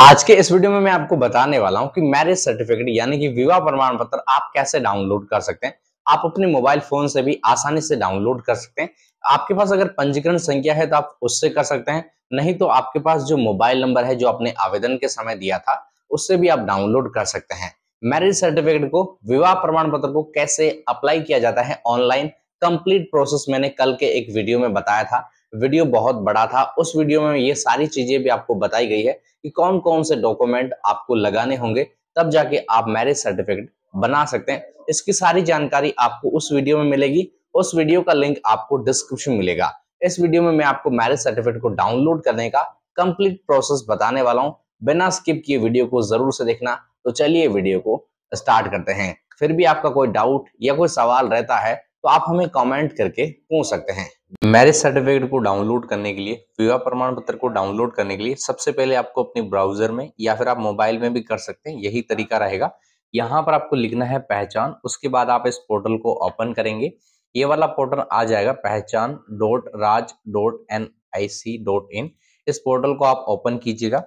आज के इस वीडियो में मैं आपको बताने वाला हूं कि मैरिज सर्टिफिकेट यानी कि विवाह प्रमाण पत्र आप कैसे डाउनलोड कर सकते हैं आप अपने मोबाइल फोन से भी आसानी से डाउनलोड कर सकते हैं आपके पास अगर पंजीकरण संख्या है तो आप उससे कर सकते हैं नहीं तो आपके पास जो मोबाइल नंबर है जो आपने आवेदन के समय दिया था उससे भी आप डाउनलोड कर सकते हैं मैरिज सर्टिफिकेट को विवाह प्रमाण पत्र को कैसे अप्लाई किया जाता है ऑनलाइन कंप्लीट प्रोसेस मैंने कल के एक वीडियो में बताया था वीडियो बहुत बड़ा था उस वीडियो में ये सारी चीजें भी आपको बताई गई है कि कौन कौन से डॉक्यूमेंट आपको लगाने होंगे तब जाके आप मैरिज सर्टिफिकेट बना सकते हैं इसकी सारी जानकारी आपको उस वीडियो में मिलेगी उस वीडियो का लिंक आपको डिस्क्रिप्शन मिलेगा इस वीडियो में मैं आपको मैरिज सर्टिफिकेट को डाउनलोड करने का कंप्लीट प्रोसेस बताने वाला हूँ बिना स्किप किए वीडियो को जरूर से देखना तो चलिए वीडियो को स्टार्ट करते हैं फिर भी आपका कोई डाउट या कोई सवाल रहता है तो आप हमें कमेंट करके पूछ सकते हैं मैरिज सर्टिफिकेट को डाउनलोड करने के लिए विवाह प्रमाण पत्र को डाउनलोड करने के लिए सबसे पहले आपको अपने ब्राउजर में या फिर आप मोबाइल में भी कर सकते हैं यही तरीका रहेगा यहाँ पर आपको लिखना है पहचान उसके बाद आप इस पोर्टल को ओपन करेंगे ये वाला पोर्टल आ जाएगा Pehchan dot Raj dot N I C dot in इस पोर्टल को आप ओपन कीजिएगा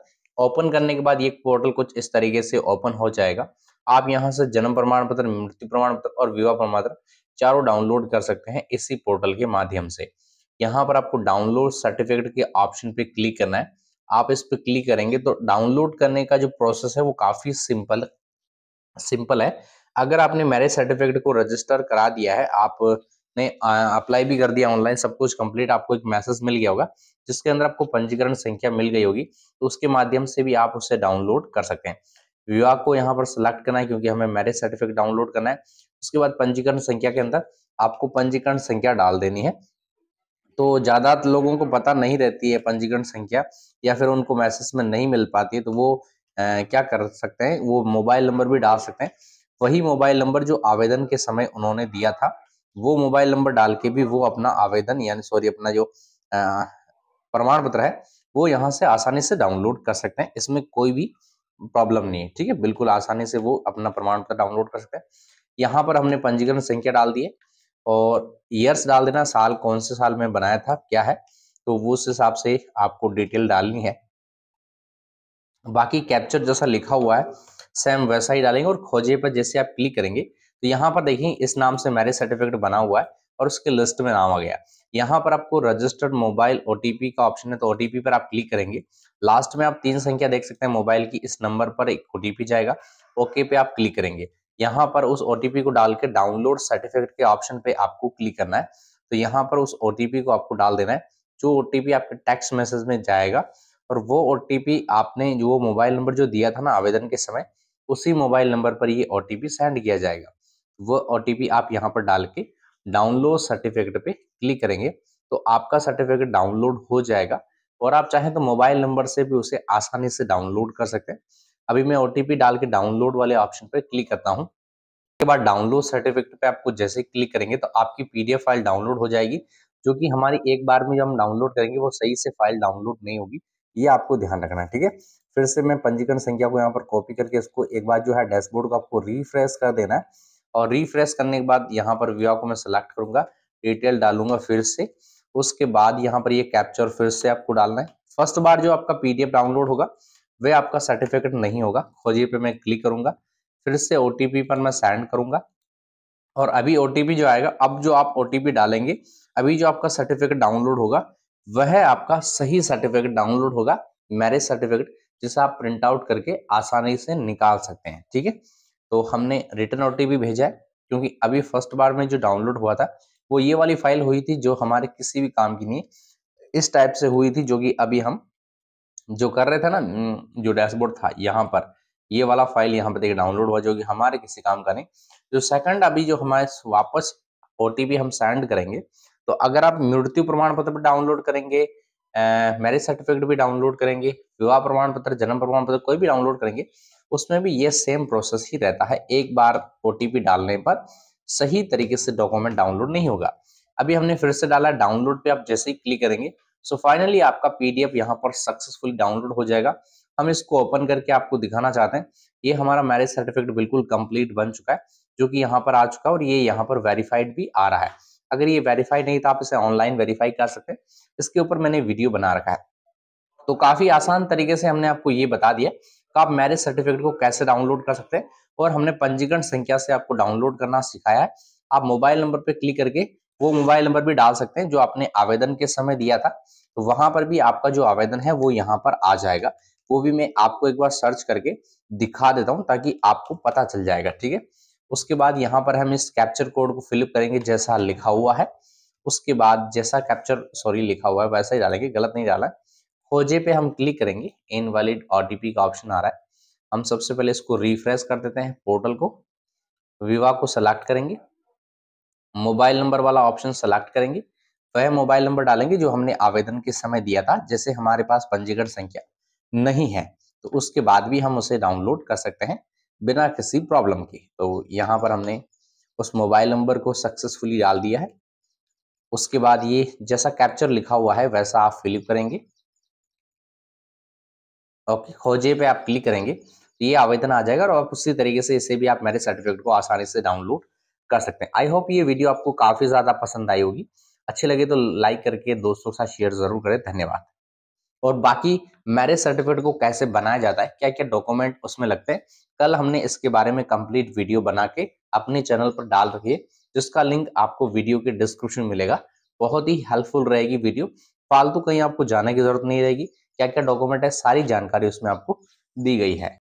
ओपन करने के बाद ये पोर्टल कुछ इस तरीके से ओपन हो जाएगा आप यहाँ से जन्म प्रमाण पत्र मृत्यु प्रमाण पत्र और विवाह प्रमाण पत्र चारों डाउनलोड कर सकते हैं इसी पोर्टल के माध्यम से यहाँ पर आपको डाउनलोड सर्टिफिकेट के ऑप्शन पे क्लिक करना है आप इस पर क्लिक करेंगे तो डाउनलोड करने का जो प्रोसेस है वो काफी सिंपल सिंपल है अगर आपने मैरिज सर्टिफिकेट को रजिस्टर करा दिया है आपने अप्लाई भी कर दिया ऑनलाइन सब कुछ कंप्लीट आपको एक मैसेज मिल गया होगा जिसके अंदर आपको पंजीकरण संख्या मिल गई होगी तो उसके माध्यम से भी आप उसे डाउनलोड कर सकते हैं विवाह को यहाँ पर सिलेक्ट करना है क्योंकि हमें मैरिज सर्टिफिकेट डाउनलोड करना है उसके बाद पंजीकरण संख्या के अंदर आपको पंजीकरण संख्या डाल देनी है तो ज्यादा लोगों को पता नहीं रहती है पंजीकरण संख्या या फिर उनको मैसेज में नहीं मिल पाती है तो वो आ, क्या कर सकते हैं वो मोबाइल नंबर भी डाल सकते हैं वही मोबाइल नंबर जो आवेदन के समय उन्होंने दिया था वो मोबाइल नंबर डाल के भी वो अपना आवेदन यानी सॉरी अपना जो प्रमाण पत्र है वो यहाँ से आसानी से डाउनलोड कर सकते हैं इसमें कोई भी प्रॉब्लम नहीं है ठीक है बिल्कुल आसानी से वो अपना प्रमाण पत्र डाउनलोड कर सकते हैं यहाँ पर हमने पंजीकरण संख्या डाल दिए और ईयर्स डाल देना साल कौन से साल में बनाया था क्या है तो वो उस हिसाब से आपको डिटेल डालनी है बाकी कैप्चर जैसा लिखा हुआ है सेम वैसा ही डालेंगे और खोजे पर जैसे आप क्लिक करेंगे तो यहाँ पर देखिए इस नाम से मैरिज सर्टिफिकेट बना हुआ है और उसके लिस्ट में नाम आ गया यहाँ पर आपको रजिस्टर्ड मोबाइल ओ का ऑप्शन है तो ओटीपी पर आप क्लिक करेंगे लास्ट में आप तीन संख्या देख सकते हैं मोबाइल की इस नंबर पर एक ओटीपी जाएगा ओके पे आप क्लिक करेंगे यहाँ पर उस ओटीपी को डाल के डाउनलोड सर्टिफिकेट के ऑप्शन पे आपको क्लिक करना है तो यहाँ पर उस ओटीपी को आपको डाल देना है जो ओटीपी आपके टेक्स्ट मैसेज में जाएगा और वो ओटीपी आपने जो मोबाइल नंबर जो दिया था ना आवेदन के समय उसी मोबाइल नंबर पर ये ओटीपी सेंड किया जाएगा वो ओटीपी आप यहाँ पर डाल के डाउनलोड सर्टिफिकेट पे क्लिक करेंगे तो आपका सर्टिफिकेट डाउनलोड हो जाएगा और आप चाहें तो मोबाइल नंबर से भी उसे आसानी से डाउनलोड कर सकते हैं अभी मैं ओटीपी डाल के डाउनलोड वाले ऑप्शन पर क्लिक करता हूँ उसके बाद डाउनलोड सर्टिफिकेट पे आपको जैसे क्लिक करेंगे तो आपकी पीडीएफ फाइल डाउनलोड हो जाएगी जो कि हमारी एक बार में जो हम डाउनलोड करेंगे वो सही से फाइल डाउनलोड नहीं होगी ये आपको ध्यान रखना है ठीक है फिर से मैं पंजीकरण संख्या को यहाँ पर कॉपी करके इसको एक बार जो है डैशबोर्ड को आपको रिफ्रेश कर देना है और रिफ्रेश करने के बाद यहाँ पर व्यू को मैं सिलेक्ट करूंगा डिटेल डालूंगा फिर से उसके बाद यहाँ पर ये कैप्चर फिर से आपको डालना है फर्स्ट बार जो आपका पीडीएफ डाउनलोड होगा वह आपका सर्टिफिकेट नहीं होगा खोजिए पे मैं क्लिक करूंगा फिर से ओ पर मैं सेंड करूंगा और अभी ओ जो आएगा अब जो आप ओ डालेंगे अभी जो आपका सर्टिफिकेट डाउनलोड होगा वह आपका सही सर्टिफिकेट डाउनलोड होगा मैरिज सर्टिफिकेट जिसे आप प्रिंट आउट करके आसानी से निकाल सकते हैं ठीक है तो हमने रिटर्न ओ भेजा है क्योंकि अभी फर्स्ट बार में जो डाउनलोड हुआ था वो ये वाली फाइल हुई थी जो हमारे किसी भी काम की नहीं इस टाइप से हुई थी जो कि अभी हम जो कर रहे थे ना हम्म, जो डैशबोर्ड था यहाँ पर ये वाला फाइल यहाँ पर देखिए डाउनलोड हुआ जो कि हमारे किसी काम का नहीं जो सेकंड अभी जो हमारे वापस ओ हम सेंड करेंगे तो अगर आप मृत्यु प्रमाण पत्र भी डाउनलोड करेंगे मैरिज सर्टिफिकेट भी डाउनलोड करेंगे विवाह प्रमाण पत्र जन्म प्रमाण पत्र कोई भी डाउनलोड करेंगे उसमें भी ये सेम प्रोसेस ही रहता है एक बार ओ डालने पर सही तरीके से डॉक्यूमेंट डाउनलोड नहीं होगा अभी हमने फिर से डाला डाउनलोड पे आप जैसे ही क्लिक करेंगे सो फाइनली आपका पीडीएफ यहाँ पर सक्सेसफुली डाउनलोड हो जाएगा हम इसको ओपन करके आपको दिखाना चाहते हैं ये हमारा मैरिज सर्टिफिकेट बिल्कुल कंप्लीट बन चुका है जो कि यहाँ पर आ चुका है और ये यहाँ पर वेरीफाइड भी आ रहा है अगर ये वेरीफाइड नहीं तो आप इसे ऑनलाइन वेरीफाई कर सकते हैं इसके ऊपर मैंने वीडियो बना रखा है तो काफी आसान तरीके से हमने आपको ये बता दिया कि आप मैरिज सर्टिफिकेट को कैसे डाउनलोड कर सकते हैं और हमने पंजीकरण संख्या से आपको डाउनलोड करना सिखाया है आप मोबाइल नंबर पर क्लिक करके वो मोबाइल नंबर भी डाल सकते हैं जो आपने आवेदन के समय दिया था तो वहां पर भी आपका जो आवेदन है वो यहाँ पर आ जाएगा वो भी मैं आपको एक बार सर्च करके दिखा देता हूँ ताकि आपको पता चल जाएगा ठीक है उसके बाद यहाँ पर हम इस कैप्चर कोड को फिलअप करेंगे जैसा लिखा हुआ है उसके बाद जैसा कैप्चर सॉरी लिखा हुआ है वैसा ही डालेंगे गलत नहीं डाला खोजे पे हम क्लिक करेंगे इनवैलिड ओटीपी का ऑप्शन आ रहा है हम सबसे पहले इसको रिफ्रेश कर देते हैं पोर्टल को विवाह को सेलेक्ट करेंगे मोबाइल नंबर वाला ऑप्शन सेलेक्ट करेंगे वह मोबाइल नंबर डालेंगे जो हमने आवेदन के समय दिया था जैसे हमारे पास पंजीकरण संख्या नहीं है तो उसके बाद भी हम उसे डाउनलोड कर सकते हैं बिना किसी प्रॉब्लम के तो यहाँ पर हमने उस मोबाइल नंबर को सक्सेसफुली डाल दिया है उसके बाद ये जैसा कैप्चर लिखा हुआ है वैसा आप फिलिप करेंगे ओके खोजे पे आप क्लिक करेंगे तो ये आवेदन आ जाएगा और आप उसी तरीके से इसे भी आप मैरिज सर्टिफिकेट को आसानी से डाउनलोड कर सकते हैं आई होप ये वीडियो आपको काफी ज्यादा पसंद आई होगी अच्छे लगे तो लाइक करके दोस्तों के साथ शेयर जरूर करें धन्यवाद और बाकी मैरिज सर्टिफिकेट को कैसे बनाया जाता है क्या क्या डॉक्यूमेंट उसमें लगते हैं कल हमने इसके बारे में कंप्लीट वीडियो बना के अपने चैनल पर डाल रखी है जिसका लिंक आपको वीडियो के डिस्क्रिप्शन मिलेगा बहुत ही हेल्पफुल रहेगी वीडियो फालतू कहीं आपको जाने की जरूरत नहीं रहेगी क्या क्या डॉक्यूमेंट है सारी जानकारी उसमें आपको दी गई है